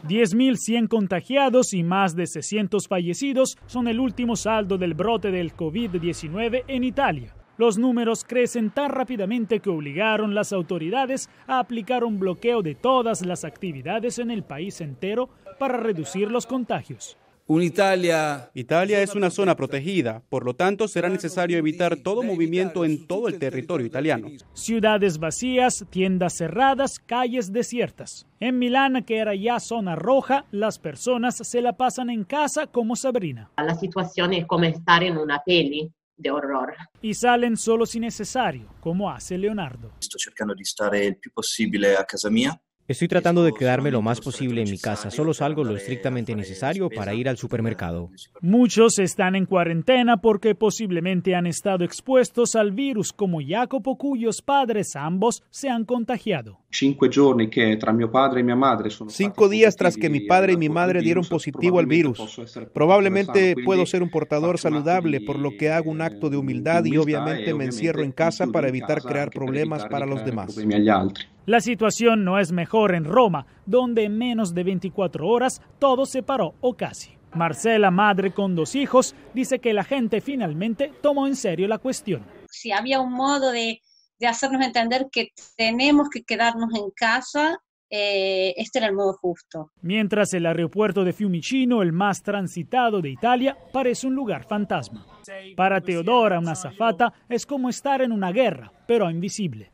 10.100 contagiados y más de 600 fallecidos son el último saldo del brote del COVID-19 en Italia. Los números crecen tan rápidamente que obligaron las autoridades a aplicar un bloqueo de todas las actividades en el país entero para reducir los contagios. Italia. es una zona protegida, por lo tanto será necesario evitar todo movimiento en todo el territorio italiano. Ciudades vacías, tiendas cerradas, calles desiertas. En Milán, que era ya zona roja, las personas se la pasan en casa como Sabrina. La situación es como estar en una peli de horror. Y salen solo si necesario, como hace Leonardo. Estoy tratando de estar el más posible a casa mía. Estoy tratando de quedarme lo más posible en mi casa. Solo salgo lo estrictamente necesario para ir al supermercado. Muchos están en cuarentena porque posiblemente han estado expuestos al virus como Jacopo cuyos padres ambos se han contagiado. E Cinco días tras que mi padre y e mi madre dieron positivo al virus. Probablemente puedo ser un portador saludable, por lo que hago un acto de eh, humildad y e obviamente me encierro en casa para evitar crear problemas para los demás. La situación no es mejor en Roma, donde en menos de 24 horas todo se paró o casi. Marcela, madre con dos hijos, dice que la gente finalmente tomó en serio la cuestión. Si había un modo de de hacernos entender que tenemos que quedarnos en casa eh, este era el modo justo. Mientras el aeropuerto de Fiumicino, el más transitado de Italia, parece un lugar fantasma. Para Teodora, una zafata es como estar en una guerra, pero invisible.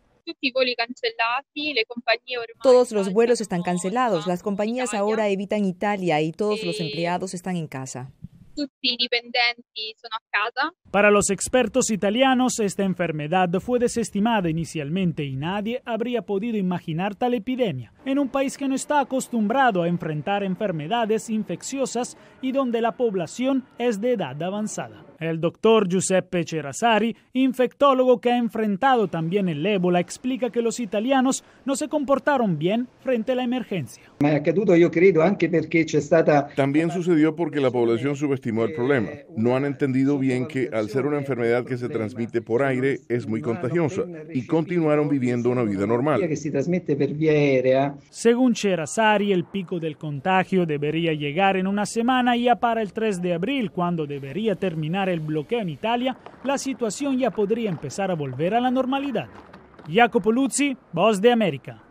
Todos los vuelos están cancelados, las compañías ahora evitan Italia y todos los empleados están en casa. Para los expertos italianos, esta enfermedad fue desestimada inicialmente y nadie habría podido imaginar tal epidemia en un país que no está acostumbrado a enfrentar enfermedades infecciosas y donde la población es de edad avanzada. El doctor Giuseppe Cerasari, infectólogo que ha enfrentado también el ébola, explica que los italianos no se comportaron bien frente a la emergencia. También sucedió porque la población subestimó el problema. No han entendido bien que al ser una enfermedad que se transmite por aire es muy contagiosa y continuaron viviendo una vida normal. Según Cerasari, el pico del contagio debería llegar en una semana y ya para el 3 de abril, cuando debería terminar terminar el bloqueo en Italia, la situación ya podría empezar a volver a la normalidad. Jacopo Luzzi, Voz de América.